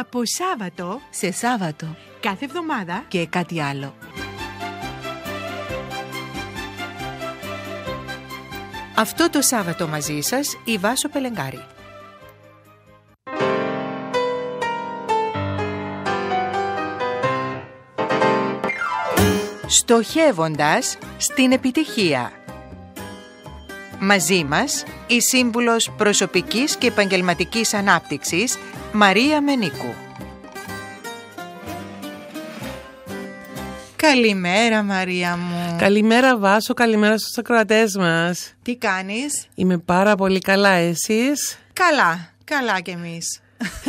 από Σάββατο σε Σάββατο κάθε εβδομάδα και κάτι άλλο. Αυτό το Σάββατο μαζί σας η Βάσο Πελεγκάρη. Στοχεύοντας στην επιτυχία. Μαζί μας η σύμβουλος προσωπικής και επαγγελματικής ανάπτυξης Μαρία Μενίκου. Καλημέρα Μαρία μου. Καλημέρα Βάσο, καλημέρα στους ακροατές μας. Τι κάνεις? Είμαι πάρα πολύ καλά εσείς. Καλά, καλά κι εμείς.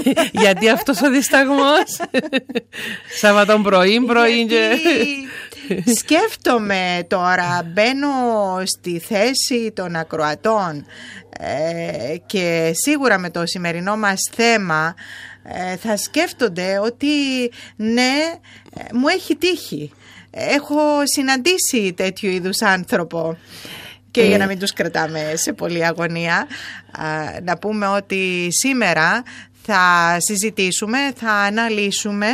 Γιατί αυτός ο δισταγμός Σάββατον πρωί πρωί Σκέφτομαι τώρα, μπαίνω στη θέση των ακροατών ε, και σίγουρα με το σημερινό μας θέμα ε, θα σκέφτονται ότι ναι, μου έχει τύχει. Έχω συναντήσει τέτοιου είδους άνθρωπο. Και για ε. να μην τους κρατάμε σε πολλή αγωνία, να πούμε ότι σήμερα θα συζητήσουμε, θα αναλύσουμε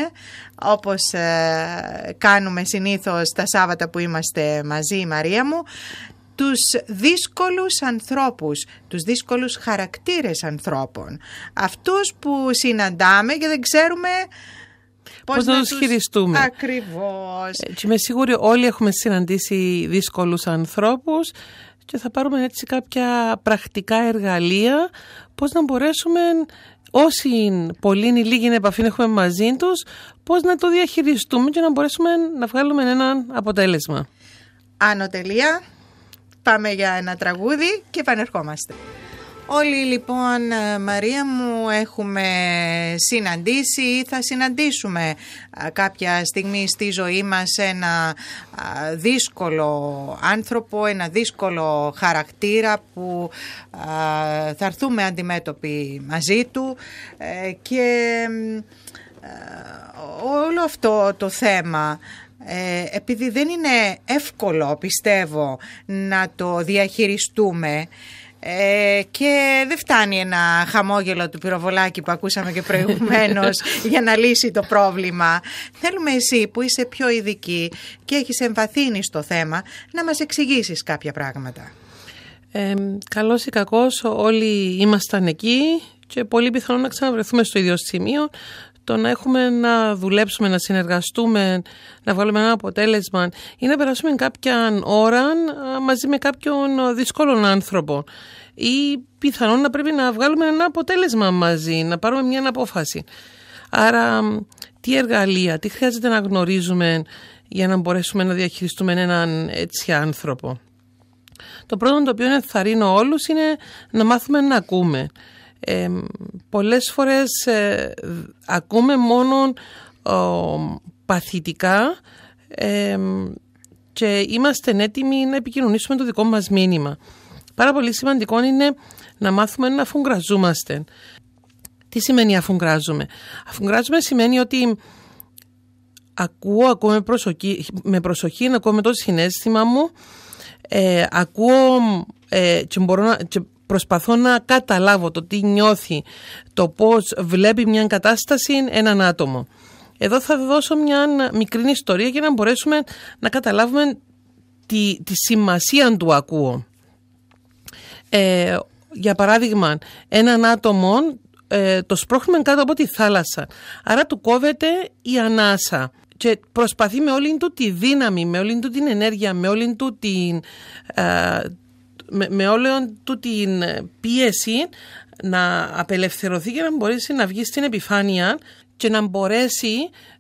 όπως ε, κάνουμε συνήθως τα Σάββατα που είμαστε μαζί η Μαρία μου, τους δύσκολους ανθρώπους, τους δύσκολους χαρακτήρες ανθρώπων. Αυτούς που συναντάμε και δεν ξέρουμε πώς, να, να τους χειριστούμε. Ακριβώς. Και είμαι σίγουρη όλοι έχουμε συναντήσει δύσκολους ανθρώπους και θα πάρουμε έτσι κάποια πρακτικά εργαλεία πώς να μπορέσουμε όσοι πολλοί είναι λίγοι είναι επαφή έχουμε μαζί τους, πώς να το διαχειριστούμε και να μπορέσουμε να βγάλουμε ένα αποτέλεσμα. Άνω τελεία, πάμε για ένα τραγούδι και επανερχόμαστε. Όλοι λοιπόν ε, Μαρία μου έχουμε συναντήσει ή θα συναντήσουμε ε, κάποια στιγμή στη ζωή μας ένα δύσκολο άνθρωπο, ένα δύσκολο χαρακτήρα που θα έρθουμε αντιμέτωποι μαζί του ε, και όλο αυτό το θέμα επειδή δεν είναι εύκολο πιστεύω να το διαχειριστούμε ε, και δεν φτάνει ένα χαμόγελο του πυροβολάκι που ακούσαμε και προηγουμένως για να λύσει το πρόβλημα. Θέλουμε εσύ που είσαι πιο ειδική και έχεις εμβαθύνει στο θέμα να μας εξηγήσεις κάποια πράγματα. Ε, καλός ή κακός όλοι ήμασταν εκεί και πολύ πιθανό να ξαναβρεθούμε στο ίδιο σημείο το να έχουμε να δουλέψουμε, να συνεργαστούμε, να βγάλουμε ένα αποτέλεσμα ή να περάσουμε κάποια ώρα μαζί με κάποιον δύσκολο άνθρωπο ή πιθανόν να πρέπει να βγάλουμε ένα αποτέλεσμα μαζί, να πάρουμε μια απόφαση. Άρα τι εργαλεία, τι χρειάζεται να γνωρίζουμε για να μπορέσουμε να διαχειριστούμε έναν έτσι άνθρωπο. Το πρώτο το οποίο ενθαρρύνω όλους είναι να μάθουμε να ακούμε ε, πολλές φορές ε, ακούμε μόνο παθητικά και είμαστε έτοιμοι να επικοινωνήσουμε το δικό μας μήνυμα. Πάρα πολύ σημαντικό είναι να μάθουμε να αφουγκραζόμαστε. Τι σημαίνει αφουγκράζουμε. Αφουγκράζουμε σημαίνει ότι ακούω, ακούω με προσοχή, με προσοχή να ακούω με το συνέστημα μου, ε, ακούω ε, και, μπορώ να, προσπαθώ να καταλάβω το τι νιώθει, το πώς βλέπει μια κατάσταση έναν άτομο. Εδώ θα δώσω μια μικρή ιστορία για να μπορέσουμε να καταλάβουμε τη, σημασία του ακούω. Ε, για παράδειγμα, έναν άτομο ε, το σπρώχνουμε κάτω από τη θάλασσα. Άρα του κόβεται η ανάσα και προσπαθεί με όλη του τη δύναμη, με όλη του την ενέργεια, με όλη του την, ε, με, με του την πίεση να απελευθερωθεί και να μπορέσει να βγει στην επιφάνεια και να μπορέσει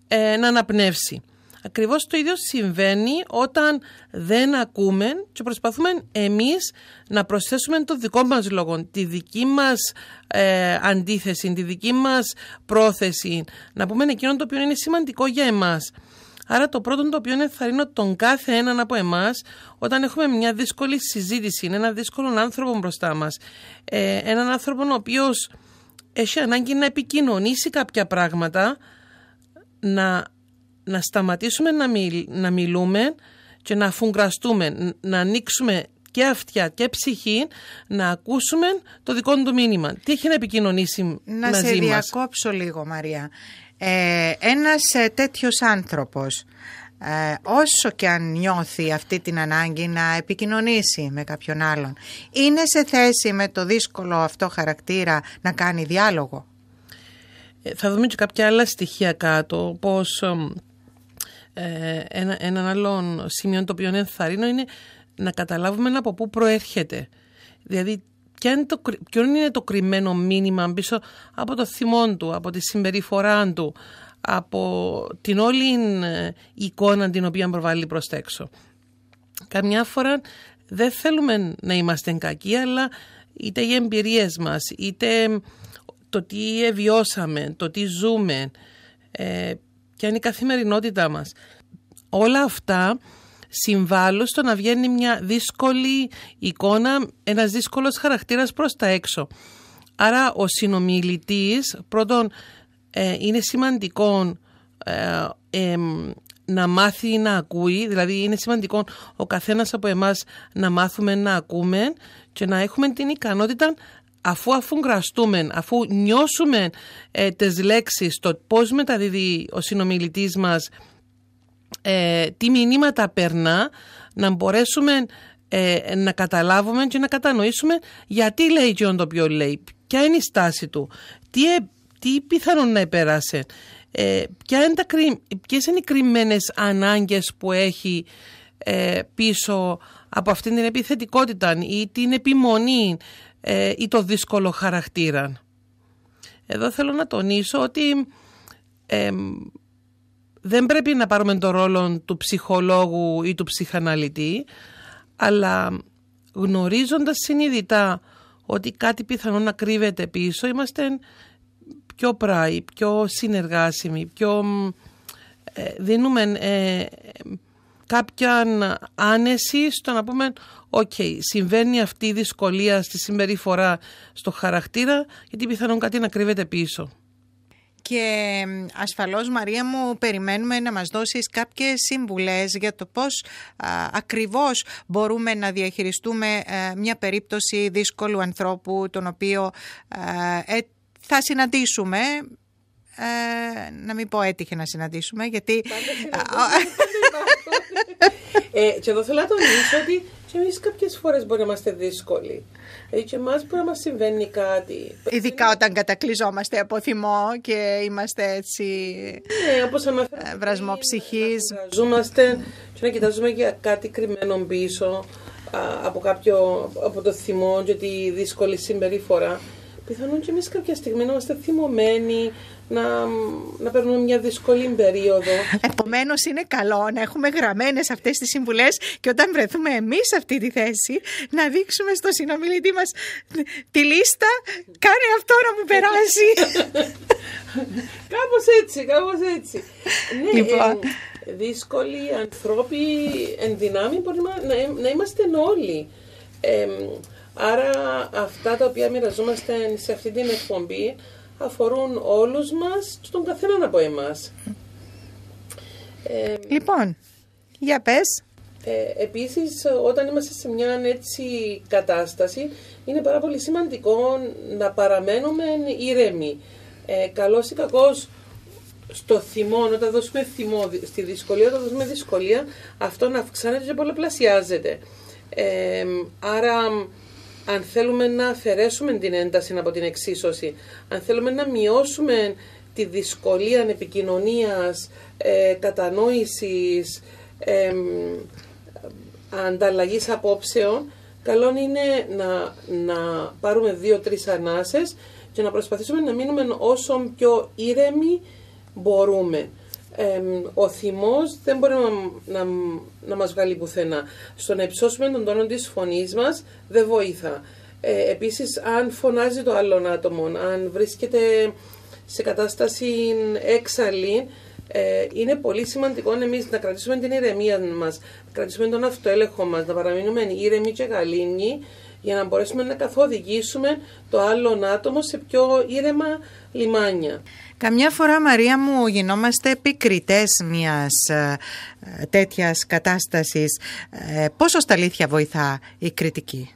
ε, να αναπνεύσει. Ακριβώς το ίδιο συμβαίνει όταν δεν ακούμε και προσπαθούμε εμείς να προσθέσουμε το δικό μας λόγο, τη δική μας ε, αντίθεση, τη δική μας πρόθεση, να πούμε εκείνο το οποίο είναι σημαντικό για εμάς. Άρα το πρώτο το οποίο ενθαρρύνω τον κάθε έναν από εμάς, όταν έχουμε μια δύσκολη συζήτηση, είναι ένα δύσκολο άνθρωπο μπροστά μας, ε, έναν άνθρωπο ο οποίος έχει ανάγκη να επικοινωνήσει κάποια πράγματα, να, να σταματήσουμε να, να μιλούμε και να αφουγκραστούμε, να ανοίξουμε και αυτιά και ψυχή να ακούσουμε το δικό του μήνυμα. Τι έχει να επικοινωνήσει να μαζί μας. Να σε διακόψω λίγο Μαρία. Ε, ένας ε, τέτοιος άνθρωπος, ε, όσο και αν νιώθει αυτή την ανάγκη να επικοινωνήσει με κάποιον άλλον, είναι σε θέση με το δύσκολο αυτό χαρακτήρα να κάνει διάλογο. Ε, θα δούμε και κάποια άλλα στοιχεία κάτω, Πως ένα, έναν άλλον σημείο το οποίο ενθαρρύνω είναι να καταλάβουμε από πού προέρχεται. Δηλαδή ποιο είναι, το, κρυμμένο μήνυμα πίσω από το θυμό του, από τη συμπεριφορά του, από την όλη ε, εικόνα την οποία προβάλλει προς τα έξω. Καμιά φορά δεν θέλουμε να είμαστε κακοί, αλλά είτε οι εμπειρίες μας, είτε το τι βιώσαμε, το τι ζούμε, ε, ποια είναι η καθημερινότητά μας. Όλα αυτά συμβάλλουν στο να βγαίνει μια δύσκολη εικόνα, ένας δύσκολος χαρακτήρας προς τα έξω. Άρα ο συνομιλητής πρώτον ε, είναι σημαντικό ε, να μάθει να ακούει, δηλαδή είναι σημαντικό ο καθένας από εμάς να μάθουμε να ακούμε και να έχουμε την ικανότητα αφού αφού γραστούμε, αφού νιώσουμε ε, τις λέξεις, το πώς μεταδίδει ο συνομιλητής μας ε, τι μηνύματα περνά να μπορέσουμε ε, να καταλάβουμε και να κατανοήσουμε γιατί λέει και το οποίο λέει, ποια είναι η στάση του, τι, ε, τι πιθανόν να επέρασε, ε, είναι ποιες είναι οι κρυμμένες ανάγκες που έχει ε, πίσω από αυτήν την επιθετικότητα ή την επιμονή ή το δύσκολο χαρακτήρα. Εδώ θέλω να τονίσω ότι δεν πρέπει να πάρουμε τον ρόλο του ψυχολόγου ή του ψυχαναλυτή, αλλά γνωρίζοντας συνειδητά ότι κάτι πιθανό να κρύβεται πίσω, είμαστε πιο πράοι, πιο συνεργάσιμοι, πιο ε, δίνουμε ε, κάποια άνεση στο να πούμε «ΟΚ, συμβαίνει αυτή η δυσκολία στη συμπεριφορά, στο χαρακτήρα, γιατί πιθανόν κάτι να κρύβεται πίσω» και ασφαλώς Μαρία μου περιμένουμε να μας δώσεις κάποιες σύμβουλες για το πώς α, ακριβώς μπορούμε να διαχειριστούμε ε, μια περίπτωση δύσκολου ανθρώπου τον οποίο ε, ε, θα συναντήσουμε να μην πω έτυχε να συναντήσουμε γιατί... ε, και εδώ θέλω να τονίσω ότι και εμείς κάποιες φορές μπορεί να είμαστε δύσκολοι. Δηλαδή και εμάς μπορεί να μας συμβαίνει κάτι. Ειδικά όταν κατακλυζόμαστε από θυμό και είμαστε έτσι. Ναι, όπως αναφέρατε. ψυχή. Ζούμαστε και να κοιτάζουμε για κάτι κρυμμένο πίσω από, κάποιο, από το θυμό γιατί τη δύσκολη συμπεριφορά. Πιθανόν και εμείς κάποια στιγμή να είμαστε θυμωμένοι, να, να μια δύσκολη περίοδο. Επομένως, είναι καλό να έχουμε γραμμένες αυτές τις συμβουλές και όταν βρεθούμε εμείς σε αυτή τη θέση, να δείξουμε στο συνομιλητή μας τη λίστα. Κάνε αυτό να μου περάσει. κάπως έτσι, κάπως έτσι. ναι, λοιπόν. Ε, δύσκολοι ανθρώποι εν δυνάμει μπορεί να, να είμαστε όλοι. άρα αυτά τα οποία μοιραζόμαστε σε αυτή την εκπομπή αφορούν όλους μας, τον καθέναν από εμάς. Ε, λοιπόν, για πες. Ε, επίσης, όταν είμαστε σε μια έτσι κατάσταση, είναι πάρα πολύ σημαντικό να παραμένουμε ήρεμοι. Ε, καλός ή κακός, στο θυμό, όταν δώσουμε θυμό στη δυσκολία, όταν δώσουμε δυσκολία, αυτό να αυξάνεται και πολλαπλασιάζεται. Ε, άρα αν θέλουμε να αφαιρέσουμε την ένταση από την εξίσωση, αν θέλουμε να μειώσουμε τη δυσκολία επικοινωνίας, ε, κατανόησης, ε, ανταλλαγής απόψεων, καλό είναι να, να πάρουμε δύο-τρεις ανάσες και να προσπαθήσουμε να μείνουμε όσο πιο ήρεμοι μπορούμε ο θυμός δεν μπορεί να, να, μας βγάλει πουθενά. Στο να υψώσουμε τον τόνο της φωνής μας δεν βοήθα. Ε, επίσης, αν φωνάζει το άλλον άτομο, αν βρίσκεται σε κατάσταση έξαλλη, ε, είναι πολύ σημαντικό εμείς να κρατήσουμε την ηρεμία μας, να κρατήσουμε τον αυτοέλεγχο μας, να παραμείνουμε ήρεμοι και γαλήνοι για να μπορέσουμε να καθοδηγήσουμε το άλλον άτομο σε πιο ήρεμα λιμάνια. Καμιά φορά Μαρία μου γινόμαστε επικριτές μιας ε, τέτοιας κατάστασης. Ε, πόσο στα αλήθεια βοηθά η κριτική?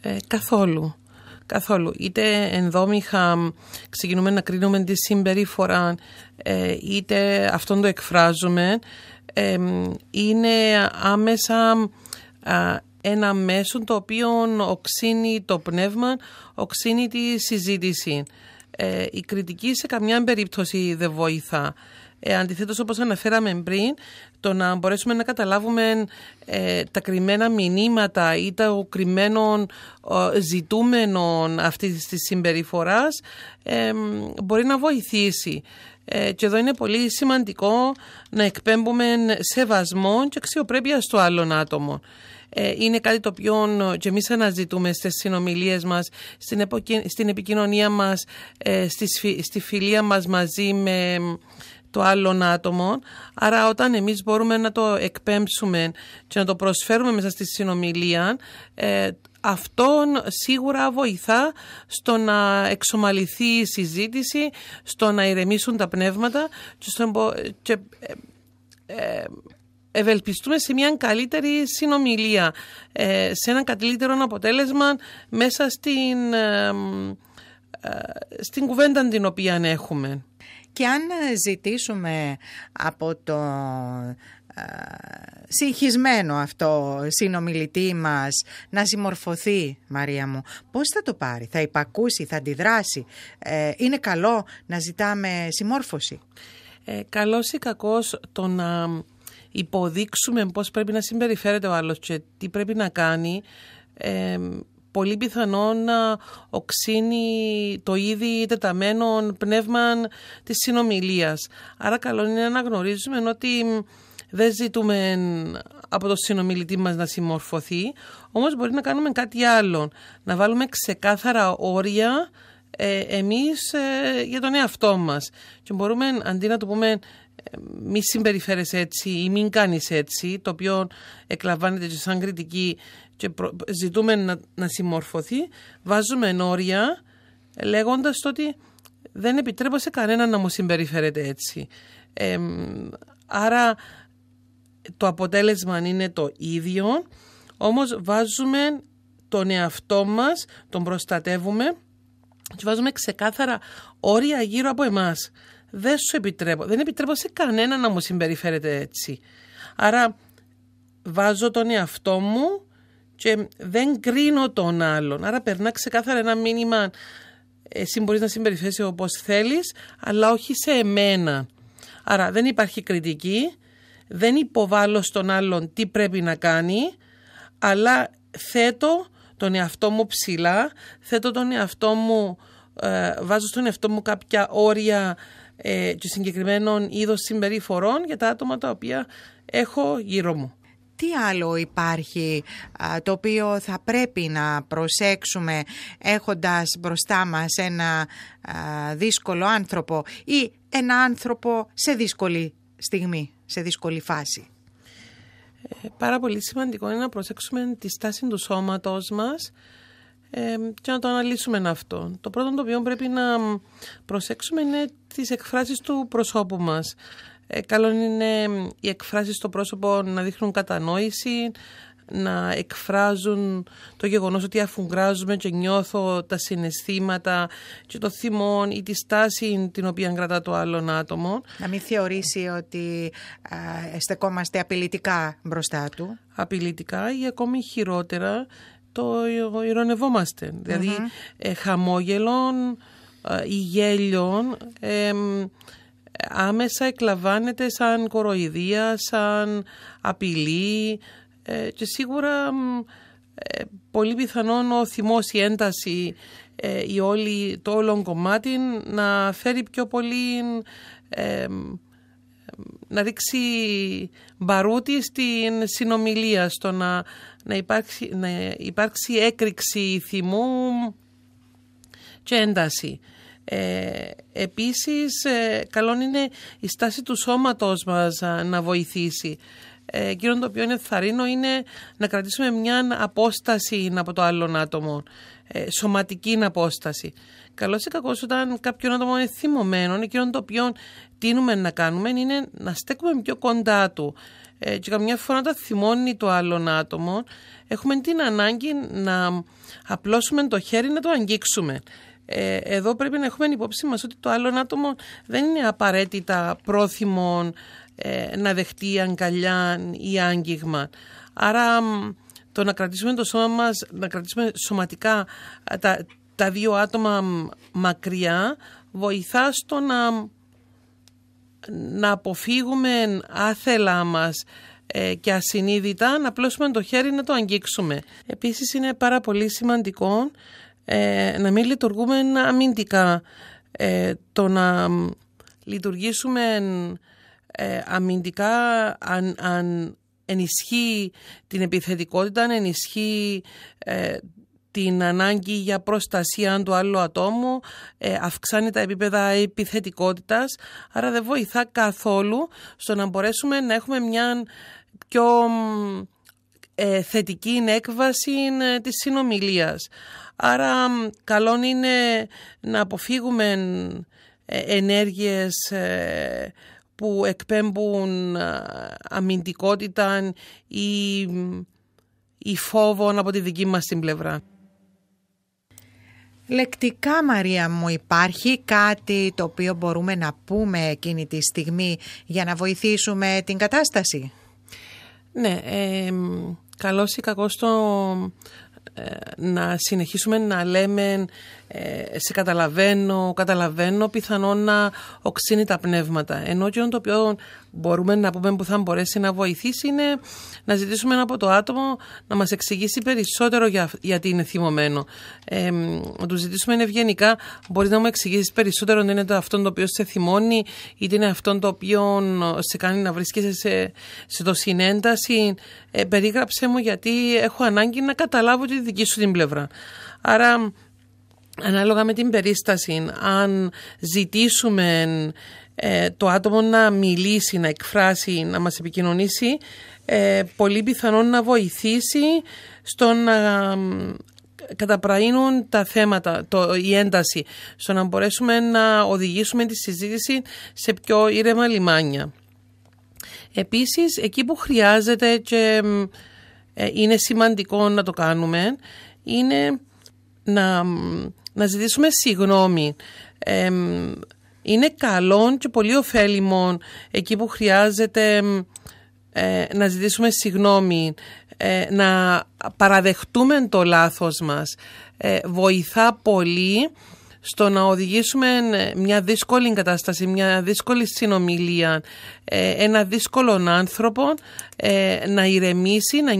Ε, καθόλου. Καθόλου. Είτε ενδόμηχα ξεκινούμε να κρίνουμε τη συμπεριφορά, ε, είτε αυτόν το εκφράζουμε, είναι άμεσα ένα μέσο το οποίο οξύνει το πνεύμα, οξύνει τη συζήτηση. Ε, η κριτική σε καμιά περίπτωση δεν βοηθά. Ε, Αντιθέτως, όπως αναφέραμε πριν, το να μπορέσουμε να καταλάβουμε ε, τα κρυμμένα μηνύματα ή τα κρυμμένων ζητούμενων αυτής της συμπεριφοράς ε, μπορεί να βοηθήσει. και εδώ είναι πολύ σημαντικό να εκπέμπουμε σεβασμό και αξιοπρέπεια στο άλλον άτομο. Ε, είναι κάτι το οποίο ε, και εμείς αναζητούμε στις συνομιλίες μας, στην, επικοινωνία μας, ε, στη, φιλία μας μαζί με το άλλον άτομο. Άρα όταν εμείς μπορούμε να το εκπέμψουμε και να το προσφέρουμε μέσα στη συνομιλία, αυτόν σίγουρα βοηθά στο να εξομαλυθεί η συζήτηση, στο να ηρεμήσουν τα πνεύματα και, στο, και ευελπιστούμε σε μια καλύτερη συνομιλία, ε, σε ένα καλύτερο αποτέλεσμα μέσα στην, ε, ε, στην κουβέντα την οποία έχουμε. Και αν ζητήσουμε από το συγχυσμένο αυτό συνομιλητή μας να συμμορφωθεί Μαρία μου πώς θα το πάρει, θα υπακούσει, θα αντιδράσει είναι καλό να ζητάμε συμμόρφωση ε, καλός ή κακός το να υποδείξουμε πώς πρέπει να συμπεριφέρεται ο άλλος και τι πρέπει να κάνει, ε, πολύ πιθανόν να οξύνει το ήδη τεταμένο πνεύμα της συνομιλίας. Άρα καλό είναι να γνωρίζουμε ότι δεν ζητούμε από τον συνομιλητή μας να συμμορφωθεί, όμως μπορεί να κάνουμε κάτι άλλο, να βάλουμε ξεκάθαρα όρια ε, εμείς ε, για τον εαυτό μας. Και μπορούμε αντί να του πούμε μη συμπεριφέρεσαι έτσι ή μην κάνεις έτσι, το οποίο εκλαμβάνεται και σαν κριτική και ζητούμε να, να συμμορφωθεί, βάζουμε όρια λέγοντας ότι δεν επιτρέπω σε κανέναν να μου συμπεριφέρεται έτσι. άρα το αποτέλεσμα είναι το ίδιο, όμως βάζουμε τον εαυτό μας, τον προστατεύουμε και βάζουμε ξεκάθαρα όρια γύρω από εμάς δεν σου επιτρέπω. Δεν επιτρέπω σε κανένα να μου συμπεριφέρεται έτσι. Άρα βάζω τον εαυτό μου και δεν κρίνω τον άλλον. Άρα περνά ξεκάθαρα ένα μήνυμα εσύ μπορείς να συμπεριφέρεσαι όπως θέλεις, αλλά όχι σε εμένα. Άρα δεν υπάρχει κριτική, δεν υποβάλλω στον άλλον τι πρέπει να κάνει, αλλά θέτω τον εαυτό μου ψηλά, θέτω τον εαυτό μου, ε, βάζω στον εαυτό μου κάποια όρια ε, και συγκεκριμένων είδων συμπεριφορών για τα άτομα τα οποία έχω γύρω μου. Τι άλλο υπάρχει το οποίο θα πρέπει να προσέξουμε έχοντας μπροστά μας ένα δύσκολο άνθρωπο ή ένα άνθρωπο σε δύσκολη στιγμή, σε δύσκολη φάση. Ε, πάρα πολύ σημαντικό είναι να προσέξουμε τη στάση του σώματος μας, ε, και να το αναλύσουμε αυτό. Το πρώτο το οποίο πρέπει να προσέξουμε είναι τις εκφράσεις του προσώπου μας. Ε, καλό είναι οι εκφράσεις στο πρόσωπο να δείχνουν κατανόηση, να εκφράζουν το γεγονός ότι αφουγκράζουμε και νιώθω τα συναισθήματα και το θυμό ή τη στάση την οποία κρατά το άλλον άτομο. Να μην θεωρήσει ότι στεκόμαστε απειλητικά μπροστά του. Απειλητικά ή ακόμη χειρότερα το ηρωνευομαστε Δηλαδή ε, χαμόγελων ε, ε, ε, η γελιων αμεσα εκλαμβανεται σαν κοροιδια σαν απειλη και σιγουρα πολυ πιθανον ο θυμος η όλη, το όλο κομμάτι να φέρει πιο πολύ να ρίξει μπαρούτι στην συνομιλία, στο να, να, υπάρξει, να έκρηξη θυμού και ένταση. Ε, επίσης, ε, καλό είναι η στάση του σώματος μας ε, να βοηθήσει. Ε, εκείνο το οποίο είναι θαρρύνο είναι να κρατήσουμε μια απόσταση από το άλλον άτομο, ε, σωματική απόσταση. Καλό ή κακώς όταν κάποιον άτομο είναι θυμωμένο, εκείνο το οποίο τίνουμε να κάνουμε είναι να στέκουμε πιο κοντά του. Ε, και καμιά φορά τα θυμώνει το άλλον άτομο, έχουμε την ανάγκη να απλώσουμε το χέρι να το αγγίξουμε. Ε, εδώ πρέπει να έχουμε υπόψη μας ότι το άλλον άτομο δεν είναι απαραίτητα πρόθυμο ε, να δεχτεί αγκαλιά ή άγγιγμα. Άρα το να κρατήσουμε το σώμα μας, να κρατήσουμε σωματικά ε, τα, τα δύο άτομα μακριά βοηθά στο να, να αποφύγουμε άθελά μας ε, και ασυνείδητα να πλώσουμε το χέρι να το αγγίξουμε. Επίσης είναι πάρα πολύ σημαντικό να μην λειτουργούμε αμυντικά. Ε, το να λειτουργήσουμε ε, αμυντικά αν, αν ενισχύει την επιθετικότητα, αν ενισχύει ε, την ανάγκη για προστασία του άλλου ατόμου, ε, αυξάνει τα επίπεδα επιθετικότητας, άρα δεν βοηθά καθόλου στο να μπορέσουμε να έχουμε μια πιο ε, θετική έκβαση της συνομιλίας. Άρα καλό είναι να αποφύγουμε ενέργειες που εκπέμπουν ε, αμυντικότητα ή, ή φόβο από τη δική μας την πλευρά. Λεκτικά Μαρία μου υπάρχει κάτι το οποίο μπορούμε να πούμε εκείνη τη στιγμή για να βοηθήσουμε την κατάσταση. Ναι, ε, καλώς ή κακώς το ε, να συνεχίσουμε να λέμε ε, σε καταλαβαίνω, καταλαβαίνω, πιθανόν να οξύνει τα πνεύματα. Ενώ και το οποίο μπορούμε να πούμε που θα μπορέσει να βοηθήσει είναι να ζητήσουμε από το άτομο να μας εξηγήσει περισσότερο γιατί είναι θυμωμένο. Ε, να του ζητήσουμε ευγενικά, μπορείς να μου εξηγήσεις περισσότερο αν είναι το αυτόν το οποίο σε θυμώνει είτε είναι αυτόν το οποίο σε κάνει να βρίσκεσαι σε, σε το συνένταση. Ε, περίγραψε μου γιατί έχω ανάγκη να καταλάβω τη δική σου την πλευρά. Άρα ανάλογα με την περίσταση, αν ζητήσουμε ε, το άτομο να μιλήσει, να εκφράσει, να μας επικοινωνήσει, ε, πολύ πιθανόν να βοηθήσει στο να καταπραίνουν τα θέματα, το, η ένταση, στο να μπορέσουμε να οδηγήσουμε τη συζήτηση σε πιο ήρεμα λιμάνια. Επίσης, εκεί που χρειάζεται και ε, είναι σημαντικό να το κάνουμε, είναι να να ζητήσουμε συγγνώμη. είναι καλό και πολύ ωφέλιμο εκεί που χρειάζεται ε, να ζητήσουμε συγγνώμη, ε, να παραδεχτούμε το λάθος μας. Ε, βοηθά πολύ στο να οδηγήσουμε μια δύσκολη κατάσταση, μια δύσκολη συνομιλία, ε, ένα δύσκολο άνθρωπο ε, να ηρεμήσει, να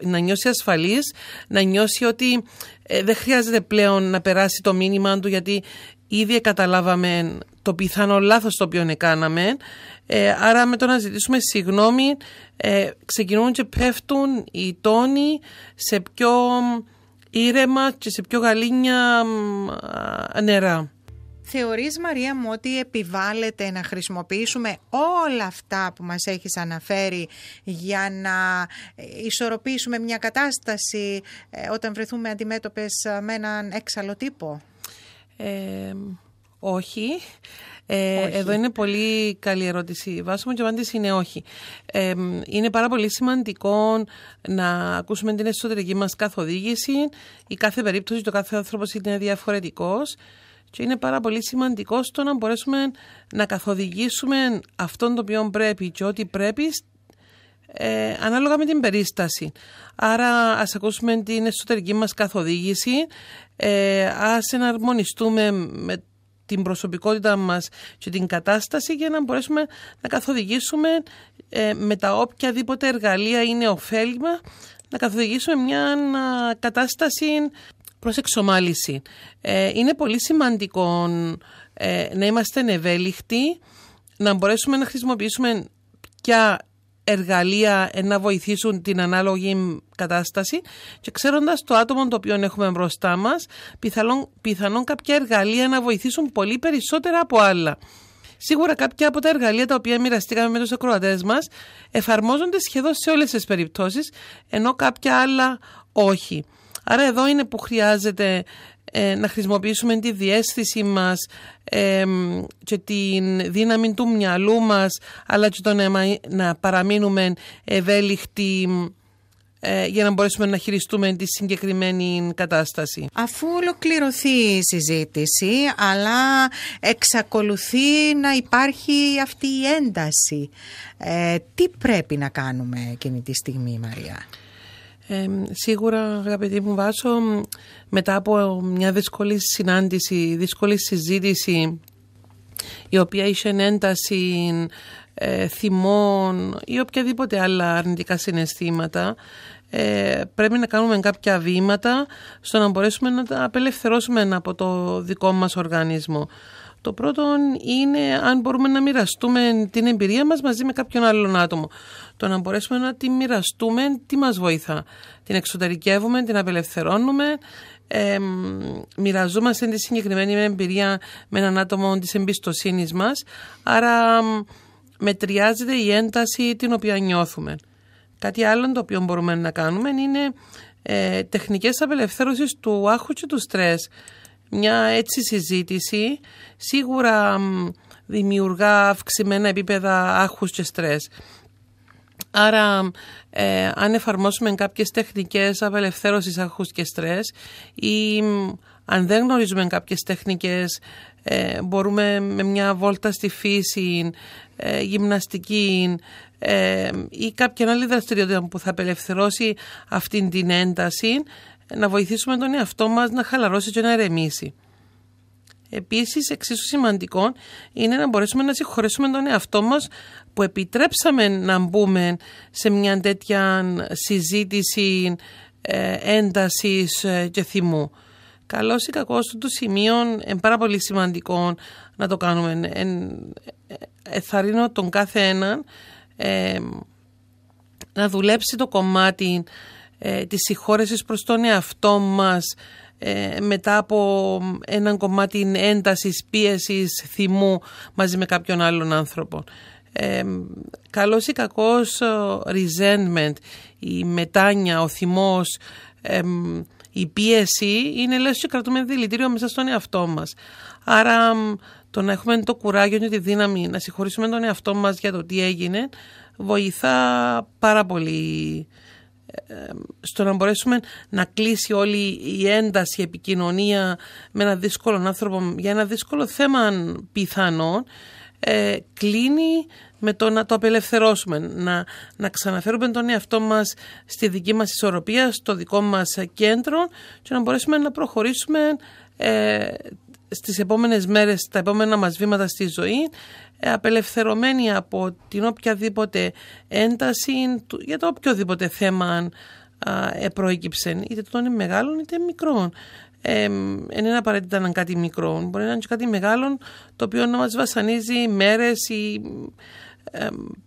να νιώσει ασφαλής, να νιώσει ότι ε, δεν χρειάζεται πλέον να περάσει το μήνυμα του γιατί ήδη καταλάβαμε το πιθανό λάθος το οποίο έκαναμε. άρα με το να ζητήσουμε συγγνώμη ξεκινούν και πέφτουν οι τόνοι σε πιο ήρεμα και σε πιο γαλήνια νερά. Θεωρείς Μαρία μου ότι επιβάλλεται να χρησιμοποιήσουμε όλα αυτά που μας έχεις αναφέρει για να ε, ισορροπήσουμε μια κατάσταση ε, όταν βρεθούμε αντιμέτωπες ε, με έναν έξαλλο τύπο όχι. Ε, Εδώ είναι πολύ καλή ερώτηση. Βάσο μου και απάντηση είναι όχι. Ε, είναι πάρα πολύ σημαντικό να ακούσουμε την εσωτερική μας καθοδήγηση. Η κάθε περίπτωση, το κάθε άνθρωπος είναι διαφορετικός. Και είναι πάρα πολύ σημαντικό να μπορέσουμε να καθοδηγήσουμε αυτόν το οποίο πρέπει και ό,τι πρέπει ε, ανάλογα με την περίσταση. Άρα ας ακούσουμε την εσωτερική μας καθοδήγηση, ε, ας εναρμονιστούμε με την προσωπικότητα μας και την κατάσταση για να μπορέσουμε να καθοδηγήσουμε ε, με τα οποιαδήποτε εργαλεία είναι ωφέλιμα να καθοδηγήσουμε μια κατάσταση προς εξομάλυση. Ε, είναι πολύ σημαντικό ε, να είμαστε ευέλικτοι, να μπορέσουμε να χρησιμοποιήσουμε πια εργαλεία ε, να βοηθήσουν την ανάλογη κατάσταση και ξέροντας το άτομο το οποίο έχουμε μπροστά μας, πιθανόν, πιθανόν κάποια εργαλεία να βοηθήσουν πολύ περισσότερα από άλλα. Σίγουρα κάποια από τα εργαλεία τα οποία μοιραστήκαμε με τους ακροατές μας εφαρμόζονται σχεδόν σε όλες τις περιπτώσεις, ενώ κάποια άλλα όχι. Άρα εδώ είναι που χρειάζεται ε, να χρησιμοποιήσουμε τη διέστηση μας και τη δύναμη του μυαλού μας αλλά και το να, να παραμείνουμε ευέλικτοι ε, για να μπορέσουμε να χειριστούμε τη συγκεκριμένη κατάσταση. Αφού ολοκληρωθεί η συζήτηση, αλλά εξακολουθεί να υπάρχει αυτή η ένταση, ε, τι πρέπει να κάνουμε εκείνη τη στιγμή, Μαρία σίγουρα, αγαπητή μου Βάσο, μετά από μια δύσκολη συνάντηση, δύσκολη συζήτηση, η οποία είχε ένταση ε, θυμών ή οποιαδήποτε άλλα αρνητικά συναισθήματα, ε, πρέπει να κάνουμε κάποια βήματα στο να μπορέσουμε να τα απελευθερώσουμε από το δικό μας οργανισμό. Το πρώτο είναι αν μπορούμε να μοιραστούμε την εμπειρία μας μαζί με κάποιον άλλον άτομο. Το να μπορέσουμε να τη μοιραστούμε, τι μας βοηθά. Την εξωτερικεύουμε, την απελευθερώνουμε, ε, μοιραζόμαστε τη συγκεκριμένη εμπειρία με έναν άτομο της εμπιστοσύνης μας. Άρα μετριάζεται η ένταση την οποία νιώθουμε. Κάτι άλλο το οποίο μπορούμε να κάνουμε είναι ε, τεχνικές απελευθέρωσης του άχου και του στρες μια έτσι συζήτηση σίγουρα δημιουργά αυξημένα επίπεδα άχους και στρες. Άρα, ε, αν εφαρμόσουμε κάποιες τεχνικές απελευθέρωσης άχους και στρες ή αν δεν γνωρίζουμε κάποιες τεχνικές, ε, μπορούμε με μια βόλτα στη φύση, ε, γυμναστική ή κάποια άλλη δραστηριότητα που θα απελευθερώσει αυτήν την ένταση, να βοηθήσουμε τον εαυτό μας να χαλαρώσει και να ερεμήσει. Επίσης, εξίσου σημαντικό είναι να μπορέσουμε να συγχωρέσουμε τον εαυτό μας που επιτρέψαμε να μπούμε σε μια τέτοια συζήτηση ε, έντασης ε, και θυμού. Καλό ή κακό του σημείων είναι πάρα πολύ σημαντικό να το κάνουμε. Ε, εθαρρύνω τον κάθε έναν να δουλέψει το κομμάτι ε, της συγχώρεσης προς τον εαυτό μας ε, μετά από έναν κομμάτι έντασης, πίεσης, θυμού μαζί με κάποιον άλλον άνθρωπο. Ε, καλός ή κακός resentment, η μετάνια, ο θυμός, ε, η πίεση είναι λες και κρατούμε δηλητήριο μέσα στον εαυτό μας. Άρα το να έχουμε το κουράγιο και τη δύναμη να συγχωρήσουμε τον εαυτό μας για το τι έγινε βοηθά πάρα πολύ στο να μπορέσουμε να κλείσει όλη η ένταση, επικοινωνία με ένα δύσκολο άνθρωπο για ένα δύσκολο θέμα πιθανόν ε, κλείνει με το να το απελευθερώσουμε, να, να ξαναφέρουμε τον εαυτό μας στη δική μας ισορροπία, στο δικό μας κέντρο και να μπορέσουμε να προχωρήσουμε ε, στις επόμενες μέρες, τα επόμενα μας βήματα στη ζωή, ε, απελευθερωμένοι από την οποιαδήποτε ένταση για το οποιοδήποτε θέμα προέκυψε, είτε των μεγάλων είτε μικρών. Ε, δεν είναι απαραίτητα να είναι κάτι μικρό, μπορεί να είναι κάτι μεγάλο το οποίο να μας βασανίζει μέρες ή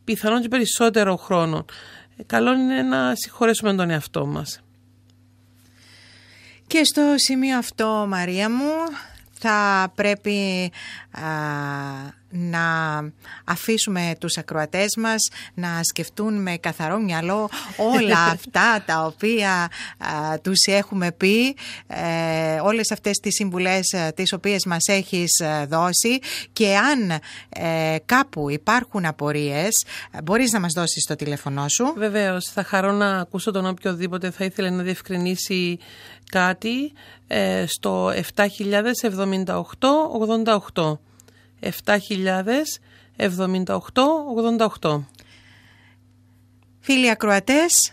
πιθανόν και περισσότερο χρόνο. Ε, καλό είναι να συγχωρέσουμε τον εαυτό μας. Και στο σημείο αυτό, Μαρία μου, θα πρέπει να αφήσουμε τους ακροατές μας να σκεφτούν με καθαρό μυαλό όλα αυτά τα οποία α, τους έχουμε πει, ε, όλες αυτές τις συμβουλές ε, τις οποίες μας έχεις ε, δώσει και αν κάπου υπάρχουν απορίες μπορείς να μας δώσεις το τηλέφωνό σου. Βεβαίως, θα χαρώ να ακούσω τον οποιοδήποτε θα ήθελε να διευκρινίσει κάτι στο 7078 88. 7.078.88. Φίλοι ακροατές,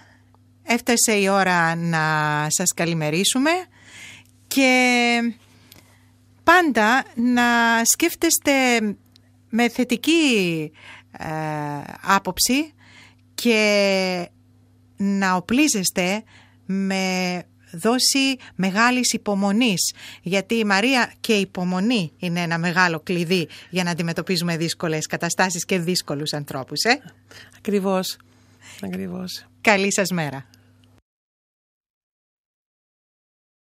έφτασε η ώρα να σας καλημερίσουμε και πάντα να σκέφτεστε με θετική ε, άποψη και να οπλίζεστε με δώσει μεγάλης υπομονής, γιατί η Μαρία και η υπομονή είναι ένα μεγάλο κλειδί για να αντιμετωπίζουμε δύσκολες καταστάσεις και δύσκολους ανθρώπους. Ε? Ακριβώς. Ακριβώς. Καλή σας μέρα.